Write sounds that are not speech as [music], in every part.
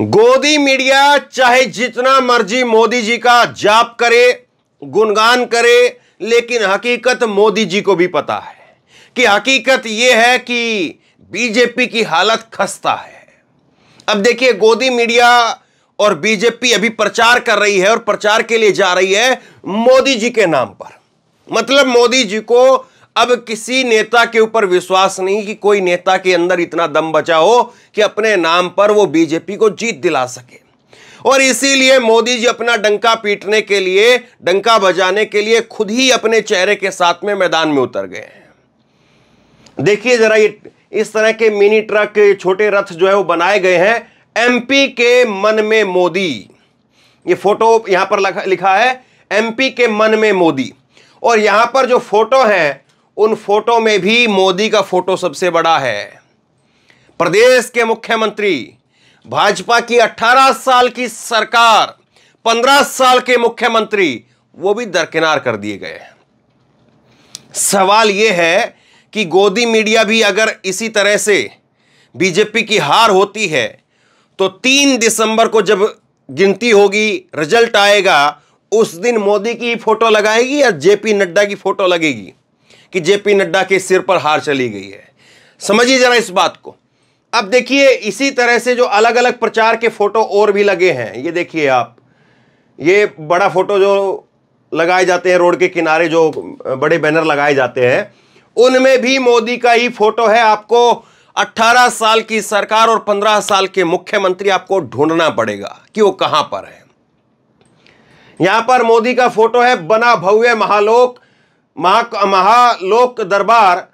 गोदी मीडिया चाहे जितना मर्जी मोदी जी का जाप करे गुणगान करे लेकिन हकीकत मोदी जी को भी पता है कि हकीकत यह है कि बीजेपी की हालत खस्ता है अब देखिए गोदी मीडिया और बीजेपी अभी प्रचार कर रही है और प्रचार के लिए जा रही है मोदी जी के नाम पर मतलब मोदी जी को अब किसी नेता के ऊपर विश्वास नहीं कि कोई नेता के अंदर इतना दम बचा हो कि अपने नाम पर वो बीजेपी को जीत दिला सके और इसीलिए मोदी जी अपना डंका पीटने के लिए डंका बजाने के लिए खुद ही अपने चेहरे के साथ में मैदान में उतर गए हैं देखिए जरा ये इस तरह के मिनी ट्रक छोटे रथ जो है वो बनाए गए हैं एमपी के मन में मोदी ये फोटो यहां पर लिखा है एमपी के मन में मोदी और यहां पर जो फोटो है उन फोटो में भी मोदी का फोटो सबसे बड़ा है प्रदेश के मुख्यमंत्री भाजपा की 18 साल की सरकार 15 साल के मुख्यमंत्री वो भी दरकिनार कर दिए गए सवाल यह है कि गोदी मीडिया भी अगर इसी तरह से बीजेपी की हार होती है तो तीन दिसंबर को जब गिनती होगी रिजल्ट आएगा उस दिन मोदी की फोटो लगाएगी या जेपी नड्डा की फोटो लगेगी कि जेपी नड्डा के सिर पर हार चली गई है समझिए जरा इस बात को अब देखिए इसी तरह से जो अलग अलग प्रचार के फोटो और भी लगे हैं ये देखिए आप ये बड़ा फोटो जो लगाए जाते हैं रोड के किनारे जो बड़े बैनर लगाए जाते हैं उनमें भी मोदी का ही फोटो है आपको 18 साल की सरकार और 15 साल के मुख्यमंत्री आपको ढूंढना पड़ेगा कि वो कहां पर है यहां पर मोदी का फोटो है बना भव्य महालोक महा महालोक दरबार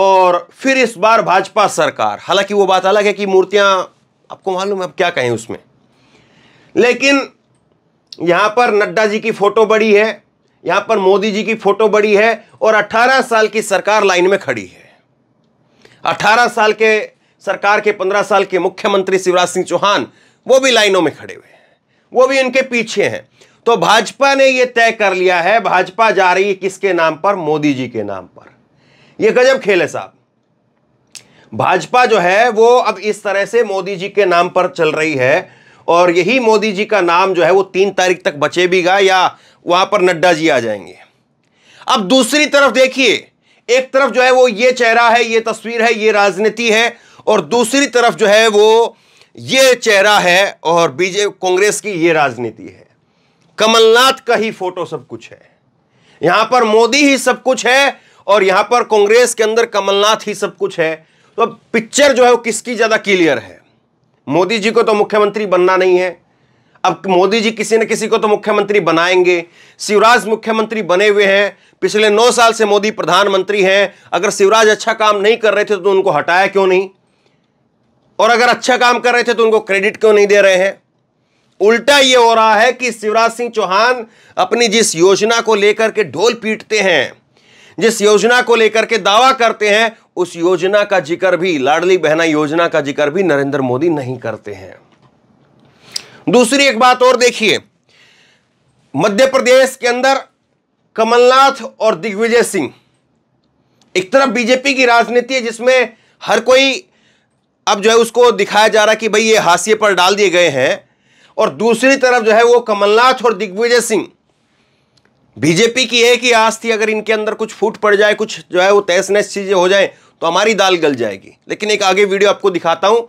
और फिर इस बार भाजपा सरकार हालांकि वो बात अलग है कि मूर्तियां आपको मालूम है अब क्या कहें उसमें लेकिन यहां पर नड्डा जी की फ़ोटो बड़ी है यहां पर मोदी जी की फ़ोटो बड़ी है और 18 साल की सरकार लाइन में खड़ी है 18 साल के सरकार के 15 साल के मुख्यमंत्री शिवराज सिंह चौहान वो भी लाइनों में खड़े हुए हैं वो भी इनके पीछे हैं तो भाजपा ने यह तय कर लिया है भाजपा जा रही है किसके नाम पर मोदी जी के नाम पर यह गजब खेल है साहब भाजपा जो है वो अब इस तरह से मोदी जी के नाम पर चल रही है और यही मोदी जी का नाम जो है वो तीन तारीख तक बचे भी गा या वहां पर नड्डा जी आ जाएंगे अब दूसरी तरफ देखिए एक तरफ जो है वो ये चेहरा है ये तस्वीर है ये राजनीति है और दूसरी तरफ जो है वो ये चेहरा है और बीजेपी कांग्रेस की ये राजनीति है कमलनाथ का ही फोटो सब कुछ है यहां पर मोदी ही सब कुछ है और यहां पर कांग्रेस के अंदर कमलनाथ ही सब कुछ है तो अब पिक्चर जो है वो किसकी ज्यादा क्लियर है मोदी जी को तो मुख्यमंत्री बनना नहीं है अब मोदी जी किसी न किसी को तो मुख्यमंत्री बनाएंगे शिवराज मुख्यमंत्री बने हुए हैं पिछले नौ साल से मोदी प्रधानमंत्री हैं अगर शिवराज अच्छा काम नहीं कर रहे थे तो उनको हटाया क्यों नहीं और अगर अच्छा काम कर रहे थे तो उनको क्रेडिट क्यों नहीं दे रहे हैं उल्टा ये हो रहा है कि शिवराज सिंह चौहान अपनी जिस योजना को लेकर के ढोल पीटते हैं जिस योजना को लेकर के दावा करते हैं उस योजना का जिक्र भी लाडली बहना योजना का जिक्र भी नरेंद्र मोदी नहीं करते हैं दूसरी एक बात और देखिए मध्य प्रदेश के अंदर कमलनाथ और दिग्विजय सिंह एक तरफ बीजेपी की राजनीति है जिसमें हर कोई अब जो है उसको दिखाया जा रहा है कि भाई ये हाशिए पर डाल दिए गए हैं और दूसरी तरफ जो है वो कमलनाथ और दिग्विजय सिंह बीजेपी की एक ही आस थी अगर इनके अंदर कुछ फूट पड़ जाए कुछ जो है वो तहस नहस चीज़ें हो जाए तो हमारी दाल गल जाएगी लेकिन एक आगे वीडियो आपको दिखाता हूं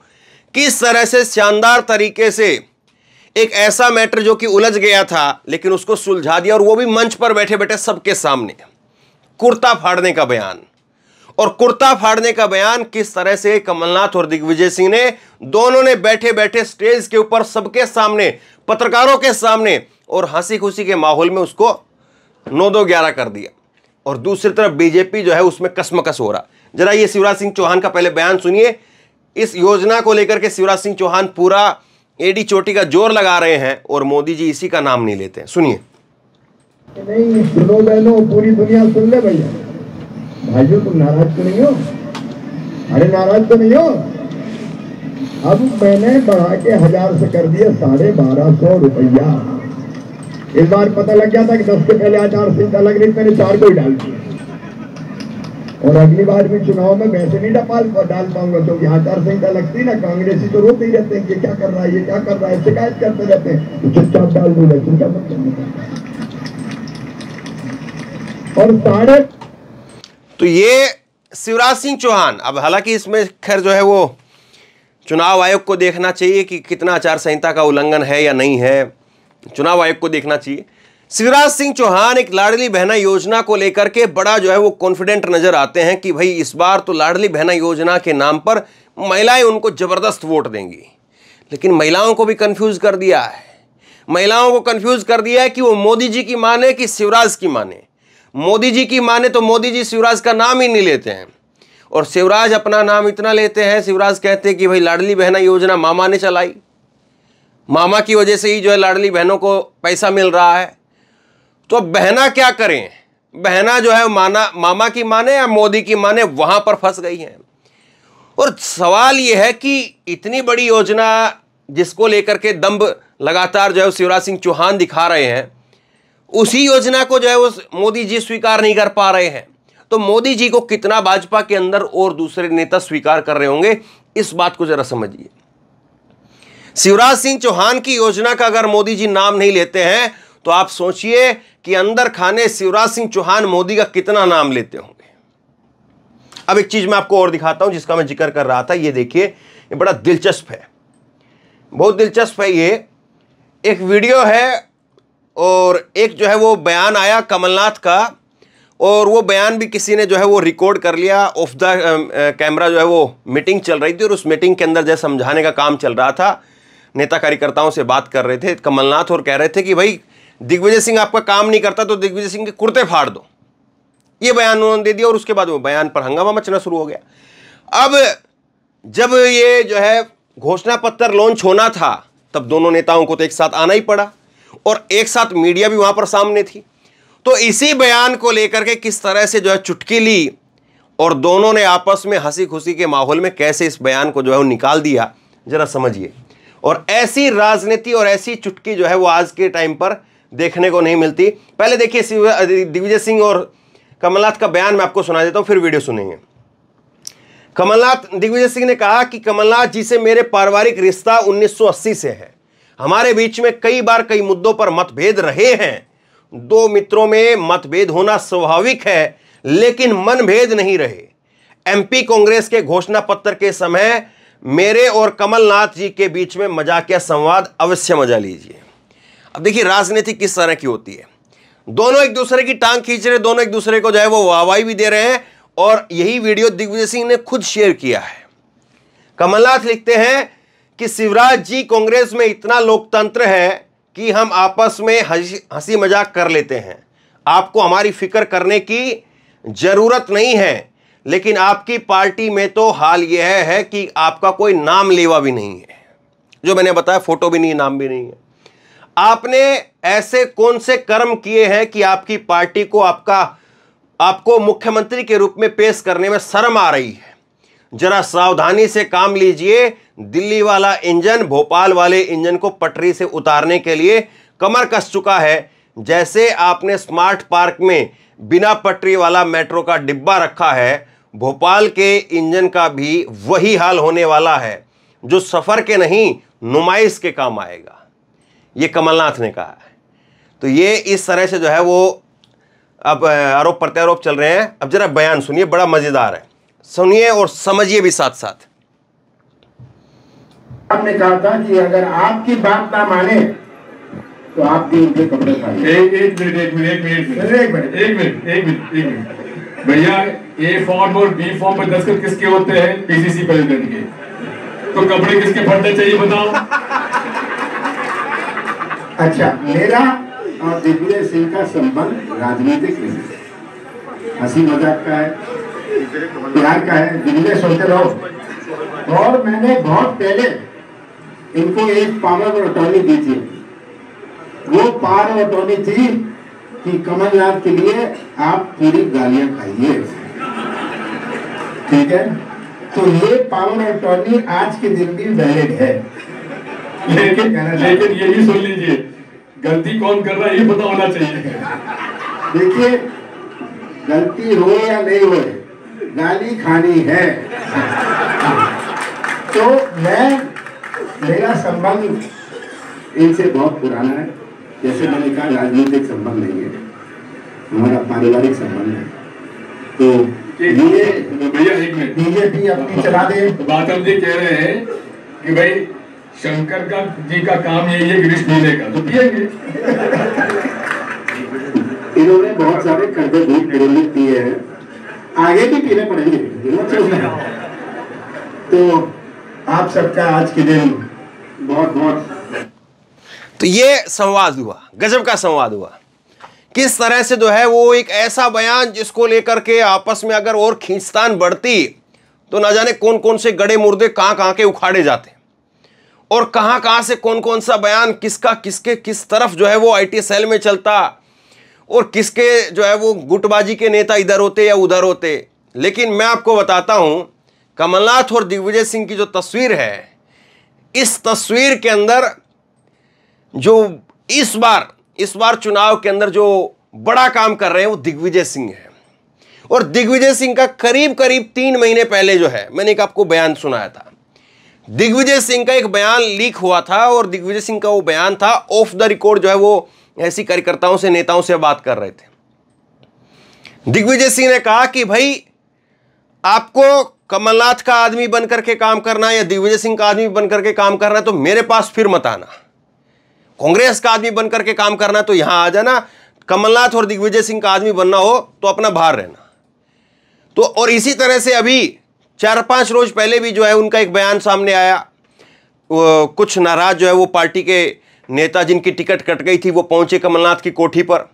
किस तरह से शानदार तरीके से एक ऐसा मैटर जो कि उलझ गया था लेकिन उसको सुलझा दिया और वो भी मंच पर बैठे बैठे सबके सामने कुर्ता फाड़ने का बयान और कुर्ता फाड़ने का बयान किस तरह से कमलनाथ और दिग्विजय सिंह ने दोनों ने बैठे बैठे स्टेज के ऊपर सबके सामने पत्रकारों के सामने और हंसी खुशी के माहौल में उसको नौ दो ग्यारह कर दिया और दूसरी तरफ बीजेपी जो है उसमें कसमकस हो रहा जरा ये शिवराज सिंह चौहान का पहले बयान सुनिए इस योजना को लेकर के शिवराज सिंह चौहान पूरा एडी चोटी का जोर लगा रहे हैं और मोदी जी इसी का नाम नहीं लेते सुनिए नहीं सुनो बहनों पूरी दुनिया सुन ले भैया भाइयों तुम नाराज तो नहीं हो अरे नाराज तो नहीं हो अब मैंने बढ़ा के हजार से कर दिया साढ़े बारह सौ रुपया इस बार पता लग गया था कि दस के पहले आचार संहिता लग रही मैंने चार को ही डाल दिया और अगली बार भी चुनाव में वैसे नहीं डाल डाल पाऊंगा क्योंकि आचार संहिता लगती ना कांग्रेस ही तो रोते ही रहते हैं ये क्या कर रहा है ये क्या कर रहा है शिकायत करते रहते हैं तो चुपचाप डाल दूंगा चुपचाप मतलब? और साढ़े तो ये शिवराज सिंह चौहान अब हालांकि इसमें खैर जो है वो चुनाव आयोग को देखना चाहिए कि कितना आचार संहिता का उल्लंघन है या नहीं है चुनाव आयोग को देखना चाहिए शिवराज सिंह चौहान एक लाडली बहना योजना को लेकर के बड़ा जो है वो कॉन्फिडेंट नजर आते हैं कि भाई इस बार तो लाडली बहना योजना के नाम पर महिलाएं उनको जबरदस्त वोट देंगी लेकिन महिलाओं को भी कंफ्यूज कर दिया है महिलाओं को कंफ्यूज कर दिया है कि वो मोदी जी की माने कि शिवराज की माने मोदी जी की माने तो मोदी जी शिवराज का नाम ही नहीं लेते हैं और शिवराज अपना नाम इतना लेते हैं शिवराज कहते हैं कि भाई लाडली बहना योजना मामा ने चलाई मामा की वजह से ही जो है लाडली बहनों को पैसा मिल रहा है तो अब बहना क्या करें बहना जो है माना मामा की माने या मोदी की माने वहां पर फंस गई हैं और सवाल यह है कि इतनी बड़ी योजना जिसको लेकर के दम्ब लगातार जो है शिवराज सिंह चौहान दिखा रहे हैं उसी योजना को जो है वो मोदी जी स्वीकार नहीं कर पा रहे हैं तो मोदी जी को कितना भाजपा के अंदर और दूसरे नेता स्वीकार कर रहे होंगे इस बात को जरा समझिए शिवराज सिंह चौहान की योजना का अगर मोदी जी नाम नहीं लेते हैं तो आप सोचिए कि अंदर खाने शिवराज सिंह चौहान मोदी का कितना नाम लेते होंगे अब एक चीज मैं आपको और दिखाता हूं जिसका मैं जिक्र कर रहा था ये देखिए बड़ा दिलचस्प है बहुत दिलचस्प है ये एक वीडियो है और एक जो है वो बयान आया कमलनाथ का और वो बयान भी किसी ने जो है वो रिकॉर्ड कर लिया ऑफ द कैमरा जो है वो मीटिंग चल रही थी और उस मीटिंग के अंदर जो समझाने का काम चल रहा था नेता कार्यकर्ताओं से बात कर रहे थे कमलनाथ और कह रहे थे कि भाई दिग्विजय सिंह आपका काम नहीं करता तो दिग्विजय सिंह के कुर्ते फाड़ दो ये बयान उन्होंने दे दिया और उसके बाद वो बयान पर हंगामा मचना शुरू हो गया अब जब ये जो है घोषणा पत्र लॉन्च होना था तब दोनों नेताओं को तो एक साथ आना ही पड़ा और एक साथ मीडिया भी वहां पर सामने थी तो इसी बयान को लेकर के किस तरह से जो है चुटकी ली और दोनों ने आपस में हंसी खुशी के माहौल में कैसे इस बयान को जो है वो निकाल दिया जरा समझिए और ऐसी राजनीति और ऐसी चुटकी जो है वो आज के टाइम पर देखने को नहीं मिलती पहले देखिए दिग्विजय सिंह और कमलनाथ का बयान मैं आपको सुना देता हूँ फिर वीडियो सुनेंगे कमलनाथ दिग्विजय सिंह ने कहा कि कमलनाथ जी से मेरे पारिवारिक रिश्ता 1980 से है हमारे बीच में कई बार कई मुद्दों पर मतभेद रहे हैं दो मित्रों में मतभेद होना स्वाभाविक है लेकिन मनभेद नहीं रहे एमपी कांग्रेस के घोषणा पत्र के समय मेरे और कमलनाथ जी के बीच में मजाकिया संवाद अवश्य मजा लीजिए अब देखिए राजनीति किस तरह की होती है दोनों एक दूसरे की टांग खींच रहे दोनों एक दूसरे को जो है वो वाहवाही भी दे रहे हैं और यही वीडियो दिग्विजय सिंह ने खुद शेयर किया है कमलनाथ लिखते हैं कि शिवराज जी कांग्रेस में इतना लोकतंत्र है कि हम आपस में हंसी मजाक कर लेते हैं आपको हमारी फिक्र करने की ज़रूरत नहीं है लेकिन आपकी पार्टी में तो हाल यह है, कि आपका कोई नाम लेवा भी नहीं है जो मैंने बताया फोटो भी नहीं नाम भी नहीं है आपने ऐसे कौन से कर्म किए हैं कि आपकी पार्टी को आपका आपको मुख्यमंत्री के रूप में पेश करने में शर्म आ रही है जरा सावधानी से काम लीजिए दिल्ली वाला इंजन भोपाल वाले इंजन को पटरी से उतारने के लिए कमर कस चुका है जैसे आपने स्मार्ट पार्क में बिना पटरी वाला मेट्रो का डिब्बा रखा है भोपाल के इंजन का भी वही हाल होने वाला है जो सफ़र के नहीं नुमाइश के काम आएगा ये कमलनाथ ने कहा है तो ये इस तरह से जो है वो अब आरोप प्रत्यारोप चल रहे हैं अब जरा बयान सुनिए बड़ा मज़ेदार है सुनिए और समझिए भी साथ साथ आपने कहा था कि अगर आपकी बात ना माने तो आप तीन के कपड़े खाए एक मिनट एक मिनट एक मिनट एक मिनट एक मिनट एक मिनट एक मिनट भैया ए फॉर्म और बी फॉर्म में दस्तखत किसके होते हैं पीसीसी प्रेसिडेंट के तो कपड़े किसके फटने चाहिए बताओ अच्छा मेरा और दिग्विजय सिंह का संबंध राजनीतिक नहीं है हंसी मजाक का है प्यार का है दिग्विजय सुनते रहो और मैंने बहुत पहले इनको एक पावर और अटोर्नी दीजिए वो पावर और अटोर्नी थी कि कमलनाथ के लिए आप पूरी गालियां खाइए ठीक है तो ये पावर और अटोर्नी आज के दिन भी वैलिड है लेकिन लेकिन यही सुन लीजिए गलती कौन कर रहा है ये पता होना चाहिए देखिए गलती हो या नहीं हो गाली खानी है तो मैं मेरा संबंध इनसे बहुत पुराना है जैसे मैंने कहा राजनीतिक संबंध नहीं है हमारा पारिवारिक संबंध है तो ये तो भैया एक मिनट बीजेपी अपनी चला दे बातम जी कह रहे हैं कि भाई शंकर का जी का काम यही है गिरीश पीने का तो पिएंगे इन्होंने बहुत सारे कर्जे भी गिरने पिए हैं आगे भी पीने पड़ेंगे [laughs] तो आप सबका आज के दिन बहुत बहुत तो ये संवाद हुआ गजब का संवाद हुआ किस तरह से जो है वो एक ऐसा बयान जिसको लेकर के आपस में अगर और खींचतान बढ़ती तो ना जाने कौन कौन से गड़े मुर्दे कहां कहां के उखाड़े जाते और कहां कहां से कौन कौन सा बयान किसका किसके किस तरफ जो है वो आईटी सेल में चलता और किसके जो है वो गुटबाजी के नेता इधर होते या उधर होते लेकिन मैं आपको बताता हूं कमलनाथ और दिग्विजय सिंह की जो तस्वीर है इस तस्वीर के अंदर जो इस बार इस बार चुनाव के अंदर जो बड़ा काम कर रहे हैं वो दिग्विजय सिंह है और दिग्विजय सिंह का करीब करीब तीन महीने पहले जो है मैंने एक आपको बयान सुनाया था दिग्विजय सिंह का एक बयान लीक हुआ था और दिग्विजय सिंह का वो बयान था ऑफ द रिकॉर्ड जो है वो ऐसी कार्यकर्ताओं से नेताओं से बात कर रहे थे दिग्विजय सिंह ने कहा कि भाई आपको कमलनाथ का आदमी बनकर के काम करना या दिग्विजय सिंह का आदमी बनकर के काम करना तो मेरे पास फिर मत आना कांग्रेस का आदमी बनकर के काम करना तो यहां आ जाना कमलनाथ और दिग्विजय सिंह का आदमी बनना हो तो अपना बाहर रहना तो और इसी तरह से अभी चार पांच रोज पहले भी जो है उनका एक बयान सामने आया कुछ नाराज जो है वो पार्टी के नेता जिनकी टिकट कट गई थी वो पहुंचे कमलनाथ की कोठी पर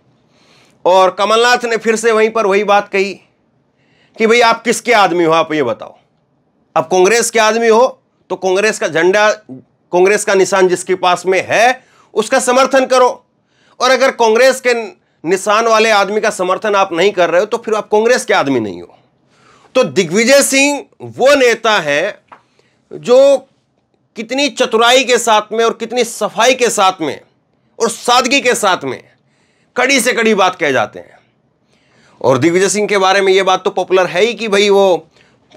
और कमलनाथ ने फिर से वहीं पर वही बात कही कि भाई आप किसके आदमी हो आप ये बताओ अब कांग्रेस के आदमी हो तो कांग्रेस का झंडा कांग्रेस का निशान जिसके पास में है उसका समर्थन करो और अगर कांग्रेस के निशान वाले आदमी का समर्थन आप नहीं कर रहे हो तो फिर आप कांग्रेस के आदमी नहीं हो तो दिग्विजय सिंह वो नेता है जो कितनी चतुराई के साथ में और कितनी सफाई के साथ में और सादगी के साथ में कड़ी से कड़ी बात कह जाते हैं और दिग्विजय सिंह के बारे में ये बात तो पॉपुलर है ही कि भाई वो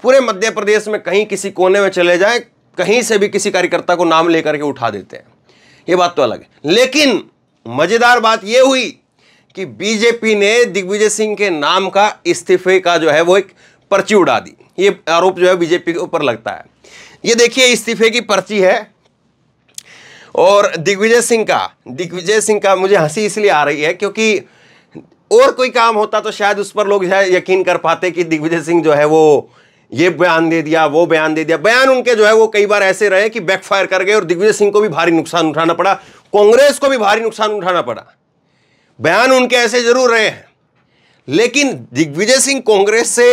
पूरे मध्य प्रदेश में कहीं किसी कोने में चले जाए कहीं से भी किसी कार्यकर्ता को नाम लेकर के उठा देते हैं ये बात तो अलग है लेकिन मज़ेदार बात यह हुई कि बीजेपी ने दिग्विजय सिंह के नाम का इस्तीफे का जो है वो एक पर्ची उड़ा दी ये आरोप जो है बीजेपी के ऊपर लगता है ये देखिए इस्तीफे की पर्ची है और दिग्विजय सिंह का दिग्विजय सिंह का मुझे हंसी इसलिए आ रही है क्योंकि और कोई काम होता तो शायद उस पर लोग यकीन कर पाते कि दिग्विजय सिंह जो है वो ये बयान दे दिया वो बयान दे दिया बयान उनके जो है वो कई बार ऐसे रहे कि बैकफायर कर गए और दिग्विजय सिंह को भी भारी नुकसान उठाना पड़ा कांग्रेस को भी भारी नुकसान उठाना पड़ा बयान उनके ऐसे जरूर रहे हैं लेकिन दिग्विजय सिंह कांग्रेस से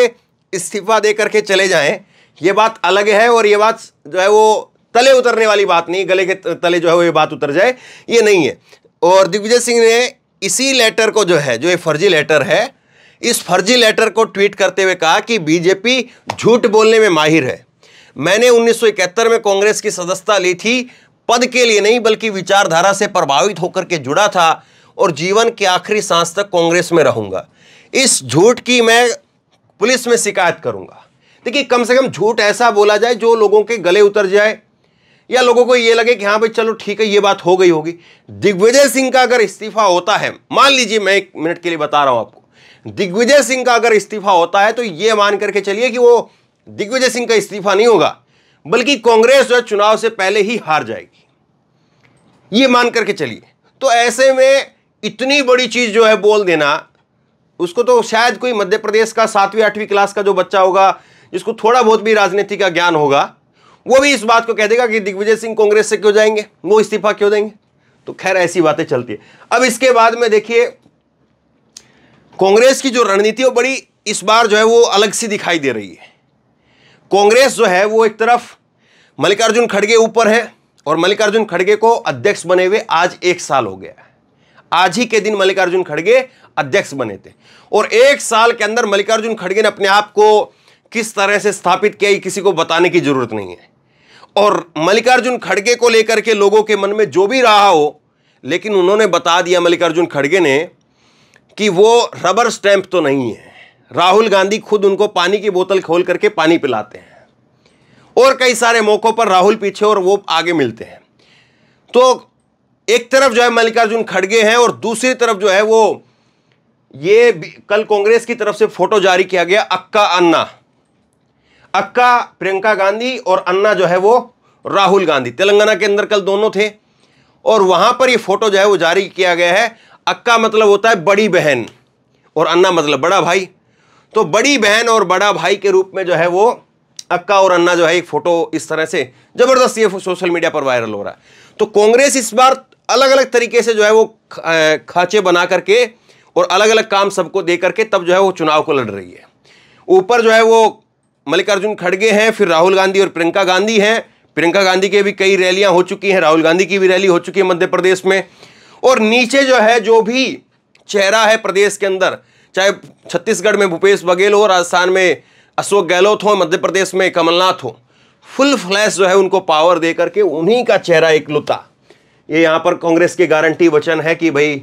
इस्तीफा दे करके चले जाए ये बात अलग है और ये बात जो है वो तले उतरने वाली बात नहीं गले के तले जो है वो ये बात उतर जाए ये नहीं है और दिग्विजय सिंह ने इसी लेटर को जो है जो ये फर्जी लेटर है इस फर्जी लेटर को ट्वीट करते हुए कहा कि बीजेपी झूठ बोलने में माहिर है मैंने उन्नीस में कांग्रेस की सदस्यता ली थी पद के लिए नहीं बल्कि विचारधारा से प्रभावित होकर के जुड़ा था और जीवन के आखिरी सांस तक कांग्रेस में रहूंगा इस झूठ की मैं पुलिस में शिकायत करूंगा देखिए कम से कम झूठ ऐसा बोला जाए जो लोगों के गले उतर जाए या लोगों को ये लगे कि हाँ भाई चलो ठीक है ये बात हो गई होगी दिग्विजय सिंह का अगर इस्तीफा होता है मान लीजिए मैं एक मिनट के लिए बता रहा हूं आपको दिग्विजय सिंह का अगर इस्तीफा होता है तो ये मान करके चलिए कि वो दिग्विजय सिंह का इस्तीफा नहीं होगा बल्कि कांग्रेस जो चुनाव से पहले ही हार जाएगी ये मान करके चलिए तो ऐसे में इतनी बड़ी चीज जो है बोल देना उसको तो शायद कोई मध्य प्रदेश का सातवीं आठवीं क्लास का जो बच्चा होगा जिसको थोड़ा बहुत भी राजनीति का ज्ञान होगा वो भी इस बात को कह देगा कि दिग्विजय सिंह कांग्रेस से क्यों जाएंगे वो इस्तीफा क्यों देंगे तो खैर ऐसी बातें चलती है अब इसके बाद में देखिए कांग्रेस की जो रणनीति है बड़ी इस बार जो है वो अलग सी दिखाई दे रही है कांग्रेस जो है वो एक तरफ मल्लिकार्जुन खड़गे ऊपर है और मल्लिकार्जुन खड़गे को अध्यक्ष बने हुए आज एक साल हो गया आज ही के दिन मल्लिकार्जुन खड़गे अध्यक्ष बने थे और एक साल के अंदर मल्लिकार्जुन खड़गे ने अपने आप को किस तरह से स्थापित किया किसी को बताने की जरूरत नहीं है और मल्लिकार्जुन खड़गे को लेकर के लोगों के मन में जो भी रहा हो लेकिन उन्होंने बता दिया मल्लिकार्जुन खड़गे ने कि वो रबर स्टैंप तो नहीं है राहुल गांधी खुद उनको पानी की बोतल खोल करके पानी पिलाते हैं और कई सारे मौक़ों पर राहुल पीछे और वो आगे मिलते हैं तो एक तरफ जो है मल्लिकार्जुन खड़गे हैं और दूसरी तरफ जो है वो ये कल कांग्रेस की तरफ से फोटो जारी किया गया अक्का अन्ना अक्का प्रियंका गांधी और अन्ना जो है वो राहुल गांधी तेलंगाना के अंदर कल दोनों थे और वहां पर ये फोटो जो है वो जारी किया गया है अक्का मतलब होता है बड़ी बहन और अन्ना मतलब बड़ा भाई तो बड़ी बहन और बड़ा भाई के रूप में जो है वो अक्का और अन्ना जो है एक फोटो इस तरह से जबरदस्त ये सोशल मीडिया पर वायरल हो रहा है तो कांग्रेस इस बार अलग अलग तरीके से जो है वो खाचे बना करके और अलग अलग काम सबको दे करके तब जो है वो चुनाव को लड़ रही है ऊपर जो है वो मल्लिकार्जुन खड़गे हैं फिर राहुल गांधी और प्रियंका गांधी हैं प्रियंका गांधी के भी कई रैलियां हो चुकी हैं राहुल गांधी की भी रैली हो चुकी है मध्य प्रदेश में और नीचे जो है जो भी चेहरा है प्रदेश के अंदर चाहे छत्तीसगढ़ में भूपेश बघेल हो राजस्थान में अशोक गहलोत हो मध्य प्रदेश में कमलनाथ हो फुल फ्लैश जो है उनको पावर दे करके उन्हीं का चेहरा एक लुता ये यहाँ पर कांग्रेस के गारंटी वचन है कि भाई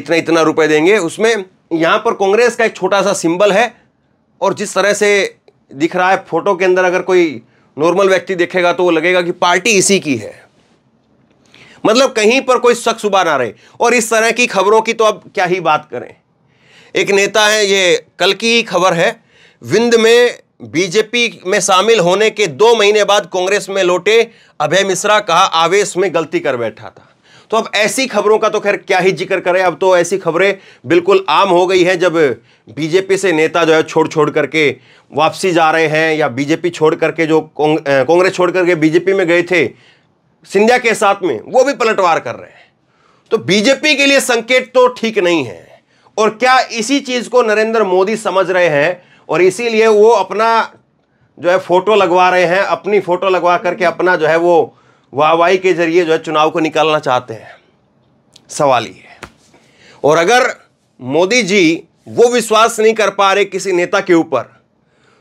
इतना इतना रुपए देंगे उसमें यहाँ पर कांग्रेस का एक छोटा सा सिंबल है और जिस तरह से दिख रहा है फोटो के अंदर अगर कोई नॉर्मल व्यक्ति देखेगा तो वो लगेगा कि पार्टी इसी की है मतलब कहीं पर कोई शख्स उबा ना रहे और इस तरह की खबरों की तो अब क्या ही बात करें एक नेता है ये कल की ही खबर है विंद में बीजेपी में शामिल होने के दो महीने बाद कांग्रेस में लौटे अभय मिश्रा कहा आवेश में गलती कर बैठा था तो अब ऐसी खबरों का तो खैर क्या ही जिक्र करें अब तो ऐसी खबरें बिल्कुल आम हो गई हैं जब बीजेपी से नेता जो है छोड़ छोड़ करके वापसी जा रहे हैं या बीजेपी छोड़ करके जो कांग्रेस छोड़ करके बीजेपी में गए थे सिंधिया के साथ में वो भी पलटवार कर रहे हैं तो बीजेपी के लिए संकेत तो ठीक नहीं है और क्या इसी चीज़ को नरेंद्र मोदी समझ रहे हैं और इसीलिए वो अपना जो है फोटो लगवा रहे हैं अपनी फोटो लगवा करके अपना जो है वो वाहवाही के जरिए जो है चुनाव को निकालना चाहते हैं सवाल ये और अगर मोदी जी वो विश्वास नहीं कर पा रहे किसी नेता के ऊपर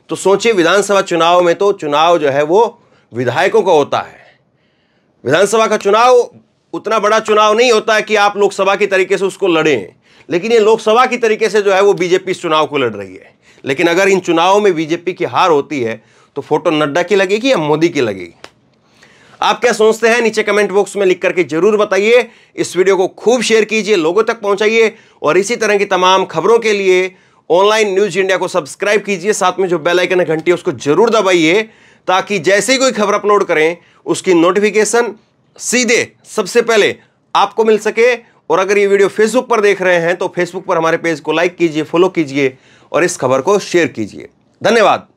तो सोचिए विधानसभा चुनाव में तो चुनाव जो है वो विधायकों का होता है विधानसभा का चुनाव उतना बड़ा चुनाव नहीं होता है कि आप लोकसभा की तरीके से उसको लड़ें लेकिन ये लोकसभा की तरीके से जो है वो बीजेपी इस चुनाव को लड़ रही है लेकिन अगर इन चुनावों में बीजेपी की हार होती है तो फोटो नड्डा की लगेगी या मोदी की लगेगी आप क्या सोचते हैं नीचे कमेंट बॉक्स में लिख करके जरूर बताइए इस वीडियो को खूब शेयर कीजिए लोगों तक पहुंचाइए और इसी तरह की तमाम खबरों के लिए ऑनलाइन न्यूज इंडिया को सब्सक्राइब कीजिए साथ में जो बेल आइकन है घंटी उसको जरूर दबाइए ताकि जैसे ही कोई खबर अपलोड करें उसकी नोटिफिकेशन सीधे सबसे पहले आपको मिल सके और अगर ये वीडियो फेसबुक पर देख रहे हैं तो फेसबुक पर हमारे पेज को लाइक कीजिए फॉलो कीजिए और इस खबर को शेयर कीजिए धन्यवाद